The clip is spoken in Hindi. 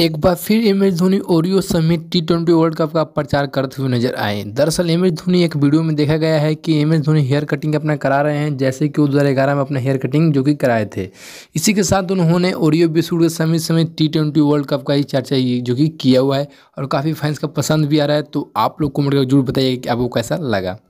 एक बार फिर एम एस धोनी ओरियो समेत टी ट्वेंटी वर्ल्ड कप का प्रचार करते हुए नजर आए दरअसल एम एस धोनी एक वीडियो में देखा गया है कि M S Dhoni hair cutting अपना करा रहे हैं जैसे कि दो हज़ार में अपना हेयर कटिंग जो कि कराए थे इसी के साथ उन्होंने ओरियो बिस्कुट के समेत समेत टी ट्वेंटी वर्ल्ड कप का ही चर्चा जो कि किया हुआ है और काफ़ी फैंस का पसंद भी आ रहा है तो आप लोग को मेरे जरूर बताइए कि आपको कैसा लगा